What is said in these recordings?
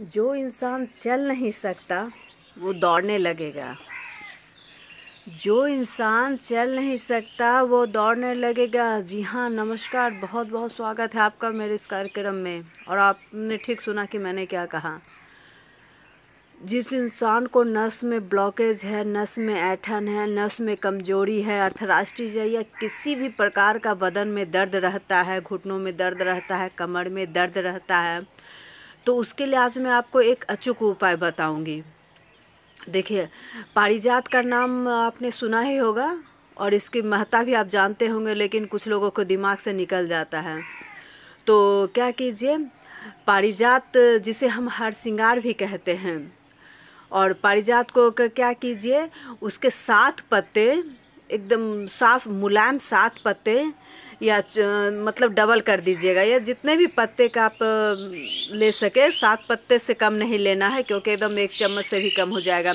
जो इंसान चल नहीं सकता वो दौड़ने लगेगा जो इंसान चल नहीं सकता वो दौड़ने लगेगा जी हाँ नमस्कार बहुत बहुत स्वागत है आपका मेरे इस कार्यक्रम में और आपने ठीक सुना कि मैंने क्या कहा जिस इंसान को नस में ब्लॉकेज है नस में ऐठन है नस में कमजोरी है अर्थराष्ट्रीय या किसी भी प्रकार का बदन में दर्द रहता है घुटनों में दर्द रहता है कमर में दर्द रहता है तो उसके लिए आज मैं आपको एक अचूक उपाय बताऊंगी देखिए पारिजात का नाम आपने सुना ही होगा और इसकी महत्ता भी आप जानते होंगे लेकिन कुछ लोगों को दिमाग से निकल जाता है तो क्या कीजिए पारिजात जिसे हम हर श्रृंगार भी कहते हैं और पारिजात को क्या कीजिए उसके सात पत्ते एकदम साफ मुलायम सात पत्ते या मतलब डबल कर दीजिएगा या जितने भी पत्ते का आप ले सके सात पत्ते से कम नहीं लेना है क्योंकि एकदम एक चम्मच से भी कम हो जाएगा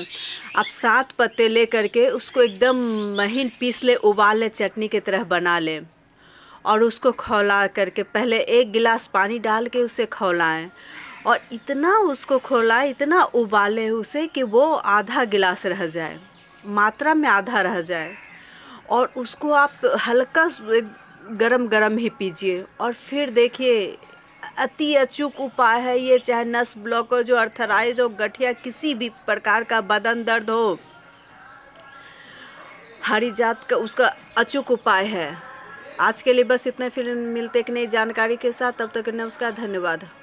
आप सात पत्ते ले करके उसको एकदम महीन पीस ले उबाल ले चटनी की तरह बना लें और उसको खौला करके पहले एक गिलास पानी डाल के उसे खौलाएँ और इतना उसको खोलाएँ इतना उबालें उसे कि वो आधा गिलास रह जाए मात्रा में आधा रह जाए और उसको आप हल्का गरम गरम ही पीजिए और फिर देखिए अति अचूक उपाय है ये चाहे नस ब्लॉक हो जो अर्थराइज हो गठिया किसी भी प्रकार का बदन दर्द हो हरी जात का उसका अचूक उपाय है आज के लिए बस इतने फिर मिलते कि नई जानकारी के साथ तब तक तो नमस्कार धन्यवाद